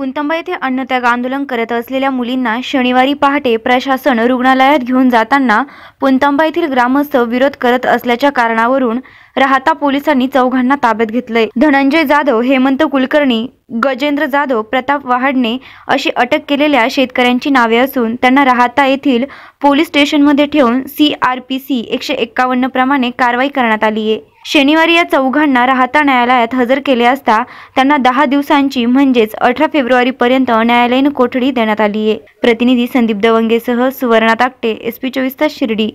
पुंतंबा येथे अन्नत्याग आंदोलन करत असलेल्या मुलींना शनिवारी पहाटे प्रशासन रुग्णालयात घेऊन जाताना पुंतंबा येथील ग्रामस्थ विरोध करत असल्याच्या कारणावरून राहता पोलिसांनी चौघांना ताब्यात घेतलंय धनंजय जाधव हेमंत कुलकर्णी गजेंद्र जाधव प्रताप वहाडणे अशी अटक केलेल्या शेतकऱ्यांची नावे असून त्यांना राहता येथील पोलीस स्टेशनमध्ये ठेवून सी आर पी सी एकशे एक्कावन्न प्रमाणे कारवाई करण्यात आली आहे शनिवारी या चौघांना राहता न्यायालयात हजर केले असता त्यांना दहा दिवसांची म्हणजेच अठरा पर्यंत न्यायालयीन कोठडी देण्यात आली आहे प्रतिनिधी संदीप दवंगेसह सुवर्णा ताकटे एस पी चोवीस तास शिर्डी